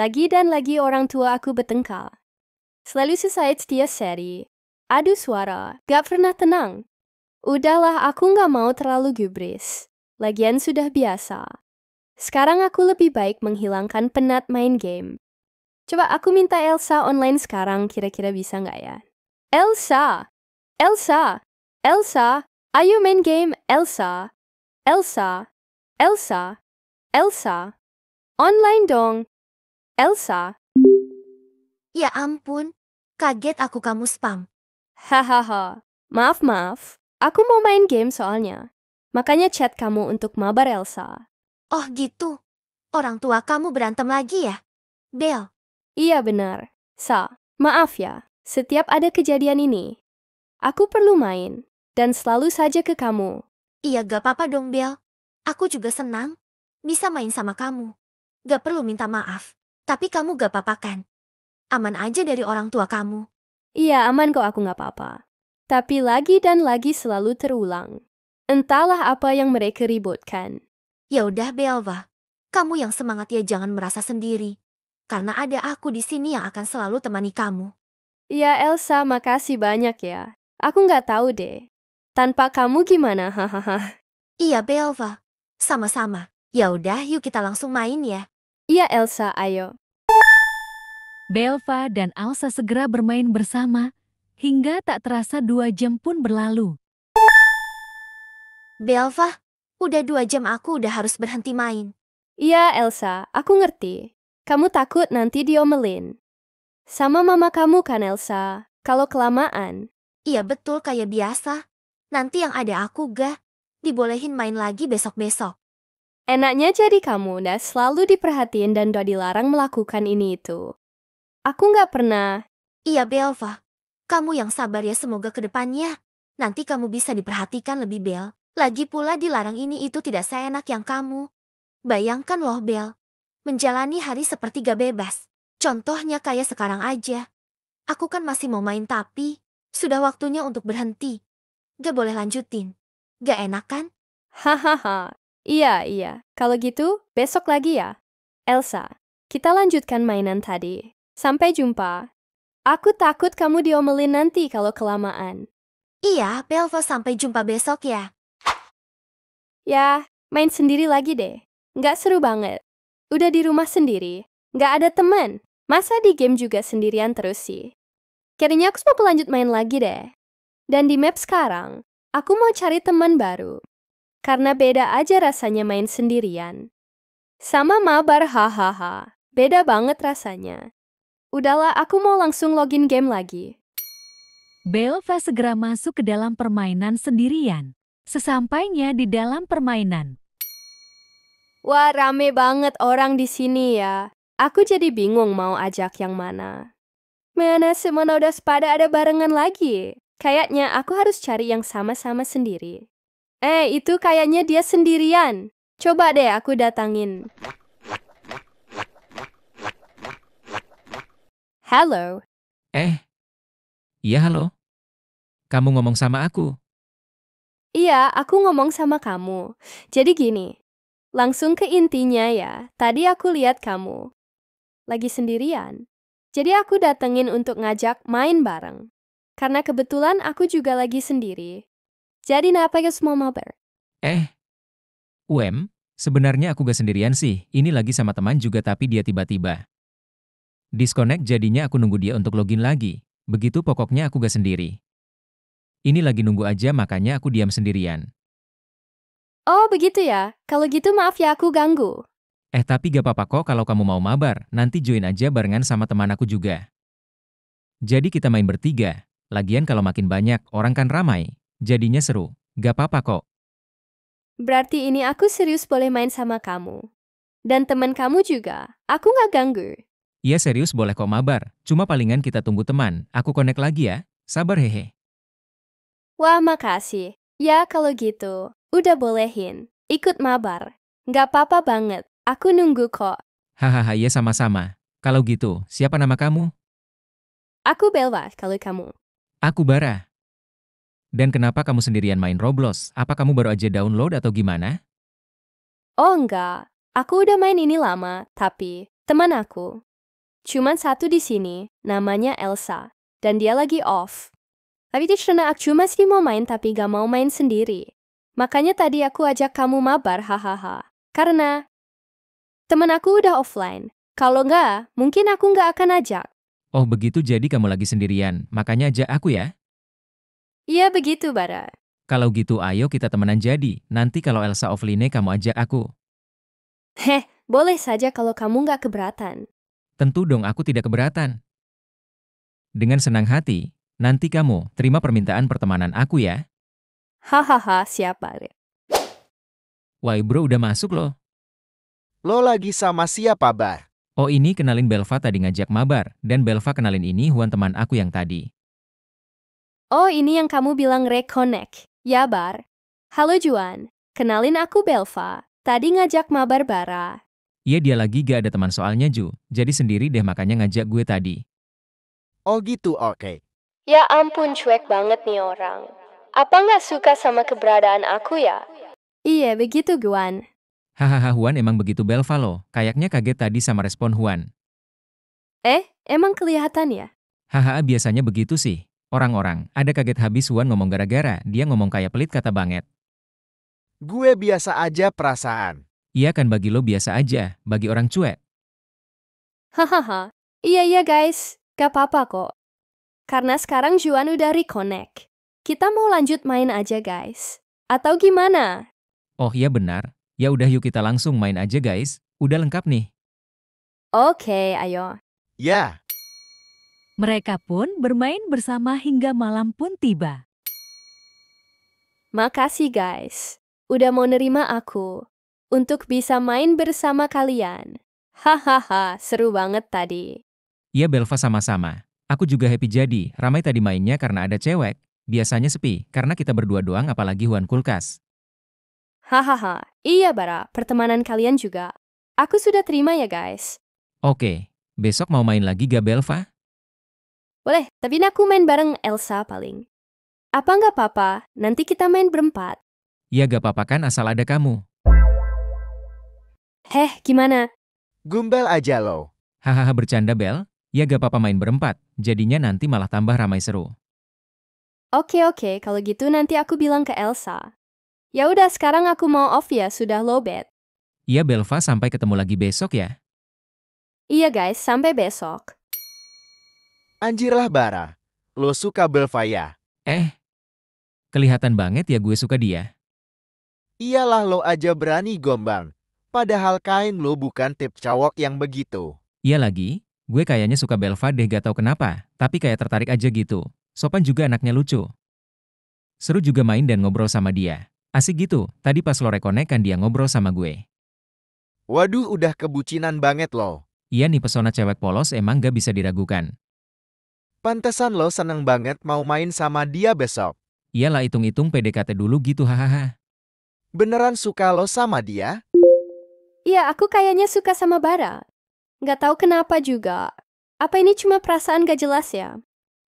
Lagi dan lagi orang tua aku bertengkar. Selalu selesai setiap seri. Aduh suara, gak pernah tenang. Udahlah, aku gak mau terlalu gubris. Lagian sudah biasa. Sekarang aku lebih baik menghilangkan penat main game. Coba aku minta Elsa online sekarang, kira-kira bisa nggak ya? Elsa! Elsa! Elsa! Ayo main game, Elsa! Elsa! Elsa! Elsa! Online dong! Elsa? Ya ampun, kaget aku kamu spam. Hahaha, maaf maaf, aku mau main game soalnya. Makanya chat kamu untuk mabar Elsa. Oh gitu, orang tua kamu berantem lagi ya? Bel. Iya benar, Sa, maaf ya, setiap ada kejadian ini. Aku perlu main, dan selalu saja ke kamu. Iya gak apa-apa dong Bel, aku juga senang bisa main sama kamu. Gak perlu minta maaf. Tapi kamu gak apa-apa kan? Aman aja dari orang tua kamu. Iya, aman kok aku gak apa-apa. Tapi lagi dan lagi selalu terulang. Entahlah apa yang mereka ributkan. Ya udah, Belva. Kamu yang semangat ya jangan merasa sendiri. Karena ada aku di sini yang akan selalu temani kamu. iya Elsa, makasih banyak ya. Aku nggak tahu deh. Tanpa kamu gimana, hahaha. iya, Belva. Sama-sama. Ya udah, yuk kita langsung main ya. Iya Elsa, ayo. Belva dan Alsa segera bermain bersama, hingga tak terasa dua jam pun berlalu. Belva, udah dua jam aku udah harus berhenti main. Iya, Elsa, aku ngerti. Kamu takut nanti diomelin. Sama mama kamu kan, Elsa, kalau kelamaan. Iya betul kayak biasa. Nanti yang ada aku gak, dibolehin main lagi besok-besok. Enaknya jadi kamu udah selalu diperhatiin dan udah dilarang melakukan ini itu. Aku nggak pernah. Iya, Belva. Kamu yang sabar ya semoga kedepannya. Nanti kamu bisa diperhatikan lebih, Bel. Lagi pula dilarang ini itu tidak seenak yang kamu. Bayangkan loh, Bel. Menjalani hari seperti gak bebas. Contohnya kayak sekarang aja. Aku kan masih mau main tapi, sudah waktunya untuk berhenti. Gak boleh lanjutin. Gak enak kan? Hahaha, iya iya. Kalau gitu, besok lagi ya. Elsa, kita lanjutkan mainan tadi. Sampai jumpa. Aku takut kamu diomelin nanti kalau kelamaan. Iya, belva sampai jumpa besok ya. Ya, main sendiri lagi deh. Nggak seru banget. Udah di rumah sendiri, nggak ada temen. Masa di game juga sendirian terus sih? Kayaknya aku mau lanjut main lagi deh. Dan di map sekarang, aku mau cari teman baru. Karena beda aja rasanya main sendirian. Sama mabar hahaha, beda banget rasanya. Udahlah, aku mau langsung login game lagi. Belva segera masuk ke dalam permainan sendirian. Sesampainya di dalam permainan. Wah, rame banget orang di sini ya. Aku jadi bingung mau ajak yang mana. Mana semua udah sepada ada barengan lagi. Kayaknya aku harus cari yang sama-sama sendiri. Eh, itu kayaknya dia sendirian. Coba deh aku datangin. Hello. Eh, iya halo. Kamu ngomong sama aku. Iya, aku ngomong sama kamu. Jadi gini, langsung ke intinya ya. Tadi aku lihat kamu lagi sendirian. Jadi aku datengin untuk ngajak main bareng. Karena kebetulan aku juga lagi sendiri. Jadi napa ya semua mabar? Eh, Um, sebenarnya aku gak sendirian sih. Ini lagi sama teman juga tapi dia tiba-tiba. Disconnect jadinya aku nunggu dia untuk login lagi. Begitu pokoknya aku gak sendiri. Ini lagi nunggu aja makanya aku diam sendirian. Oh begitu ya, kalau gitu maaf ya aku ganggu. Eh tapi gak apa-apa kok kalau kamu mau mabar, nanti join aja barengan sama teman aku juga. Jadi kita main bertiga, lagian kalau makin banyak orang kan ramai, jadinya seru, gak apa-apa kok. Berarti ini aku serius boleh main sama kamu. Dan teman kamu juga, aku gak ganggu. Iya serius boleh kok mabar, cuma palingan kita tunggu teman, aku connect lagi ya, sabar hehe. Wah makasih, ya kalau gitu, udah bolehin, ikut mabar. Nggak apa-apa banget, aku nunggu kok. Hahaha ya sama-sama, kalau gitu, siapa nama kamu? Aku Belva kalau kamu. Aku Bara. Dan kenapa kamu sendirian main Roblox? Apa kamu baru aja download atau gimana? Oh enggak, aku udah main ini lama, tapi teman aku, Cuman satu di sini, namanya Elsa, dan dia lagi off. Tapi di sana cuma sih mau main tapi gak mau main sendiri. Makanya tadi aku ajak kamu mabar, hahaha. Karena temen aku udah offline. Kalau nggak, mungkin aku nggak akan ajak. Oh begitu jadi kamu lagi sendirian, makanya ajak aku ya? Iya begitu, Bara. Kalau gitu ayo kita temenan jadi, nanti kalau Elsa offline kamu ajak aku. Heh, boleh saja kalau kamu nggak keberatan. Tentu dong aku tidak keberatan. Dengan senang hati, nanti kamu terima permintaan pertemanan aku ya. Hahaha, siapa? Wah, bro udah masuk loh. Lo lagi sama siapa, Bar? Oh ini kenalin Belva tadi ngajak mabar, dan Belva kenalin ini Huan teman aku yang tadi. Oh ini yang kamu bilang reconnect, ya Bar? Halo Juan, kenalin aku Belva, tadi ngajak mabar Bara, Iya dia lagi gak ada teman soalnya Ju, jadi sendiri deh makanya ngajak gue tadi. Oh gitu, oke. Okay. Ya ampun cuek banget nih orang. Apa nggak suka sama keberadaan aku ya? Iya begitu Guan. Hahaha Huan emang begitu Belva loh, kayaknya kaget tadi sama respon Huan. Eh, emang kelihatan ya? Hahaha biasanya begitu sih. Orang-orang, ada kaget habis Wan ngomong gara-gara, dia ngomong kayak pelit kata banget. Gue biasa aja perasaan. Iya kan bagi lo biasa aja, bagi orang cuek. Hahaha, iya iya guys, gak apa-apa kok. Karena sekarang Juan udah reconnect. Kita mau lanjut main aja guys. Atau gimana? Oh iya benar, ya udah yuk kita langsung main aja guys, udah lengkap nih. Oke, okay, ayo. Ya. Yeah. Mereka pun bermain bersama hingga malam pun tiba. Makasih guys, udah mau nerima aku untuk bisa main bersama kalian. Hahaha, seru banget tadi. Iya Belva sama-sama. Aku juga happy jadi, ramai tadi mainnya karena ada cewek. Biasanya sepi, karena kita berdua doang apalagi Huan Kulkas. Hahaha, iya Bara, pertemanan kalian juga. Aku sudah terima ya guys. Oke, besok mau main lagi gak Belva? Boleh, tapi aku main bareng Elsa paling. Apa nggak apa-apa, nanti kita main berempat. Ya gak apa-apa kan asal ada kamu. Heh, gimana? Gumbel aja lo. Hahaha bercanda Bel, ya gak apa-apa main berempat, jadinya nanti malah tambah ramai seru. Oke oke, kalau gitu nanti aku bilang ke Elsa. Ya udah sekarang aku mau off ya, sudah low bed. Iya Belva, sampai ketemu lagi besok ya. Iya guys, sampai besok. Anjirlah Bara, lo suka Belva ya? Eh, kelihatan banget ya gue suka dia. Iyalah lo aja berani gombang, Padahal kain lo bukan tip cowok yang begitu. Iya lagi, gue kayaknya suka Belva deh gak tau kenapa, tapi kayak tertarik aja gitu. Sopan juga anaknya lucu. Seru juga main dan ngobrol sama dia. Asik gitu, tadi pas lo rekonek kan dia ngobrol sama gue. Waduh udah kebucinan banget lo. Iya nih pesona cewek polos emang gak bisa diragukan. Pantesan lo seneng banget mau main sama dia besok. Iyalah hitung-hitung PDKT dulu gitu hahaha. Beneran suka lo sama dia? Iya, aku kayaknya suka sama Bara. Gak tahu kenapa juga. Apa ini cuma perasaan gak jelas ya?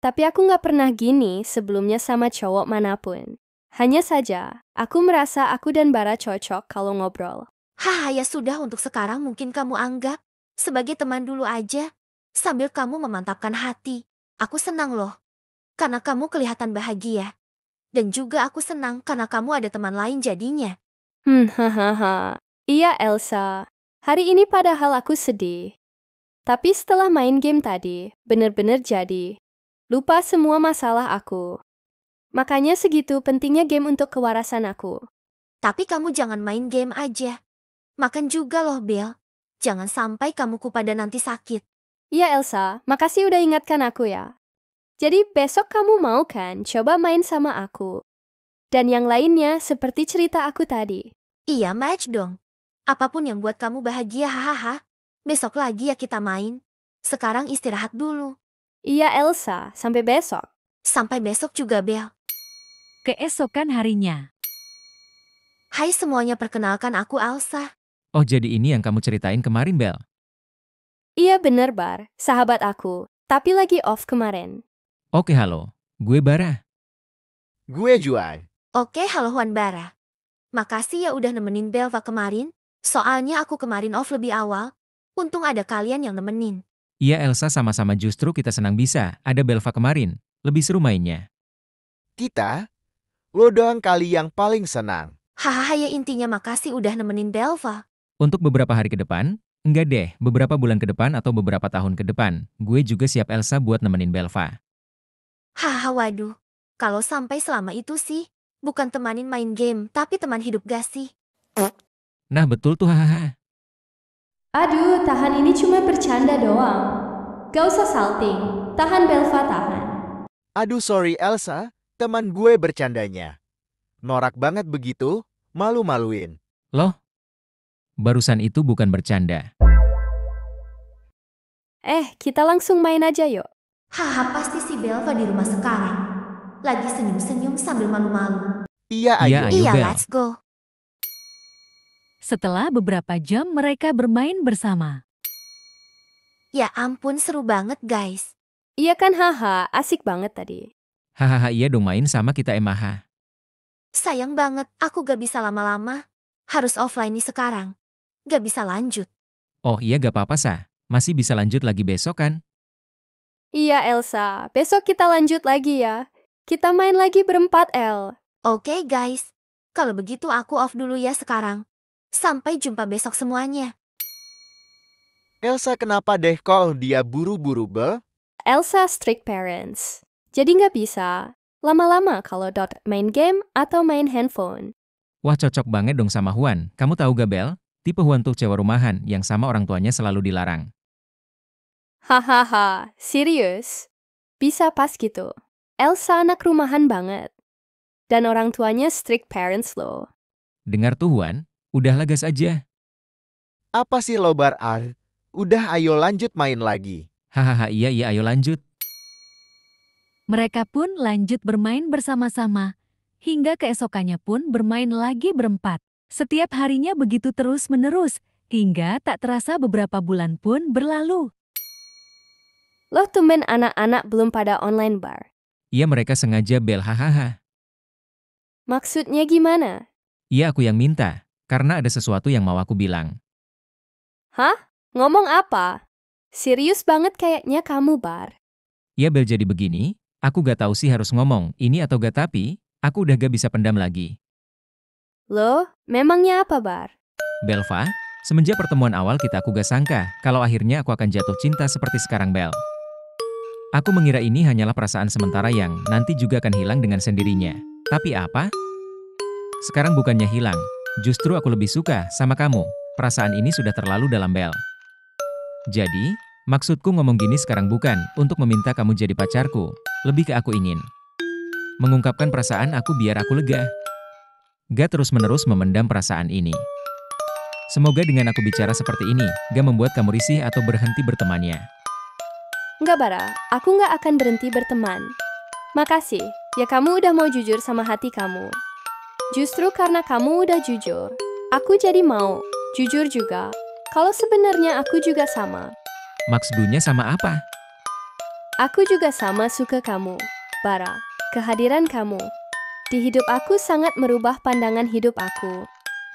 Tapi aku gak pernah gini sebelumnya sama cowok manapun. Hanya saja, aku merasa aku dan Bara cocok kalau ngobrol. Hah, ya sudah untuk sekarang mungkin kamu anggap sebagai teman dulu aja. Sambil kamu memantapkan hati, aku senang loh. Karena kamu kelihatan bahagia. Dan juga aku senang karena kamu ada teman lain jadinya. Hmm, hahaha. Iya Elsa, hari ini padahal aku sedih. Tapi setelah main game tadi, bener-bener jadi. Lupa semua masalah aku. Makanya segitu pentingnya game untuk kewarasan aku. Tapi kamu jangan main game aja. Makan juga loh, Bel. Jangan sampai kamu kupada nanti sakit. Iya Elsa, makasih udah ingatkan aku ya. Jadi besok kamu mau kan coba main sama aku? Dan yang lainnya seperti cerita aku tadi. Iya, match dong. Apapun yang buat kamu bahagia hahaha. Besok lagi ya kita main. Sekarang istirahat dulu. Iya Elsa, sampai besok. Sampai besok juga Bel. Keesokan harinya. Hai semuanya perkenalkan aku Elsa. Oh jadi ini yang kamu ceritain kemarin Bel? Iya bener Bar, sahabat aku. Tapi lagi off kemarin. Oke halo, gue Bara. Gue Juan. Oke halo Juan Bara. Makasih ya udah nemenin Belva kemarin. Soalnya aku kemarin off lebih awal, untung ada kalian yang nemenin. Iya Elsa sama-sama justru kita senang bisa, ada Belva kemarin, lebih seru mainnya. Kita? Lo doang kali yang paling senang. Hahaha ya intinya makasih udah nemenin Belva. Untuk beberapa hari ke depan, enggak deh, beberapa bulan ke depan atau beberapa tahun ke depan, gue juga siap Elsa buat nemenin Belva. Hahaha waduh, kalau sampai selama itu sih, bukan temanin main game, tapi teman hidup gak sih? Nah betul tuh hahaha. Aduh, tahan ini cuma bercanda doang. Gak usah salting. Tahan Belva, tahan. Aduh sorry Elsa, teman gue bercandanya. Norak banget begitu, malu-maluin. Loh? Barusan itu bukan bercanda. Eh, kita langsung main aja yuk. Haha, pasti si Belva di rumah sekarang. Lagi senyum-senyum sambil malu-malu. Iya, ayo. Iya, ayo, iya let's go setelah beberapa jam mereka bermain bersama. Ya ampun seru banget guys. Iya kan haha, asik banget tadi. Hahaha iya dong main sama kita Emaha. Sayang banget, aku gak bisa lama-lama. Harus offline nih sekarang. Gak bisa lanjut. Oh iya gak apa-apa sah. masih bisa lanjut lagi besok kan? Iya Elsa, besok kita lanjut lagi ya. Kita main lagi berempat El. Oke okay, guys, kalau begitu aku off dulu ya sekarang. Sampai jumpa besok semuanya. Elsa kenapa deh kalau dia buru-buru be? Elsa strict parents. Jadi nggak bisa. Lama-lama kalau dot main game atau main handphone. Wah cocok banget dong sama Huan. Kamu tahu gak Bel? Tipe Huan tuh cewek rumahan yang sama orang tuanya selalu dilarang. Hahaha, serius? Bisa pas gitu. Elsa anak rumahan banget. Dan orang tuanya strict parents loh. Dengar tuh Huan, udah gas aja. Apa sih lobar ar? Udah ayo lanjut main lagi. Hahaha iya iya ayo lanjut. Mereka pun lanjut bermain bersama-sama. Hingga keesokannya pun bermain lagi berempat. Setiap harinya begitu terus-menerus, hingga tak terasa beberapa bulan pun berlalu. Loh tumben anak-anak belum pada online bar. Iya mereka sengaja bel hahaha. Maksudnya gimana? Iya aku yang minta karena ada sesuatu yang mau aku bilang. Hah? Ngomong apa? Serius banget kayaknya kamu, Bar. Ya Bel jadi begini, aku gak tahu sih harus ngomong ini atau gak tapi, aku udah gak bisa pendam lagi. Loh, memangnya apa, Bar? Belva, semenjak pertemuan awal kita aku gak sangka kalau akhirnya aku akan jatuh cinta seperti sekarang, Bel. Aku mengira ini hanyalah perasaan sementara yang nanti juga akan hilang dengan sendirinya. Tapi apa? Sekarang bukannya hilang, Justru aku lebih suka sama kamu. Perasaan ini sudah terlalu dalam bel. Jadi, maksudku ngomong gini sekarang bukan untuk meminta kamu jadi pacarku. Lebih ke aku ingin. Mengungkapkan perasaan aku biar aku lega. Gak terus-menerus memendam perasaan ini. Semoga dengan aku bicara seperti ini, gak membuat kamu risih atau berhenti bertemannya. Enggak, Bara. Aku nggak akan berhenti berteman. Makasih. Ya kamu udah mau jujur sama hati kamu. Justru karena kamu udah jujur, aku jadi mau jujur juga. Kalau sebenarnya aku juga sama. Maksudnya sama apa? Aku juga sama suka kamu, Bara. Kehadiran kamu di hidup aku sangat merubah pandangan hidup aku.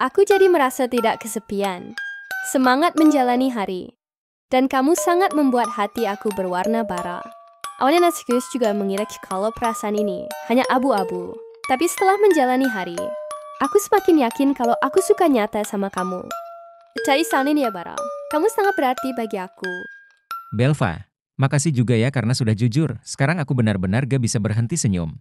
Aku jadi merasa tidak kesepian. Semangat menjalani hari. Dan kamu sangat membuat hati aku berwarna bara. Awalnya Nasikus juga mengira kalau perasaan ini hanya abu-abu. Tapi setelah menjalani hari, aku semakin yakin kalau aku suka nyata sama kamu. Cari salin ya Bara, kamu sangat berarti bagi aku. Belva, makasih juga ya karena sudah jujur, sekarang aku benar-benar gak bisa berhenti senyum.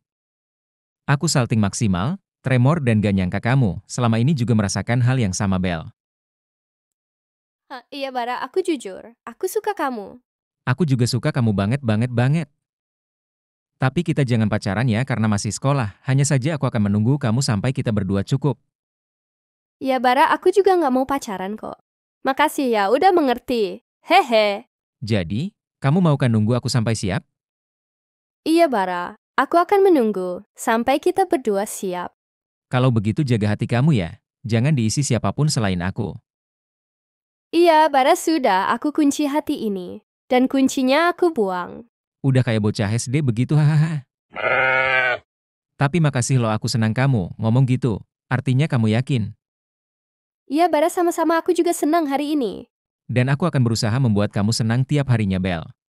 Aku salting maksimal, tremor dan gak nyangka kamu, selama ini juga merasakan hal yang sama Bel. Ha, iya Bara, aku jujur, aku suka kamu. Aku juga suka kamu banget banget banget. Tapi kita jangan pacaran ya karena masih sekolah, hanya saja aku akan menunggu kamu sampai kita berdua cukup. Ya Bara, aku juga nggak mau pacaran kok. Makasih ya, udah mengerti. Hehe. Jadi, kamu mau kan nunggu aku sampai siap? Iya Bara, aku akan menunggu sampai kita berdua siap. Kalau begitu jaga hati kamu ya, jangan diisi siapapun selain aku. Iya, Bara sudah, aku kunci hati ini. Dan kuncinya aku buang. Udah kayak bocah SD begitu hahaha. Tapi makasih loh aku senang kamu, ngomong gitu. Artinya kamu yakin. Iya Bara sama-sama aku juga senang hari ini. Dan aku akan berusaha membuat kamu senang tiap harinya Bel.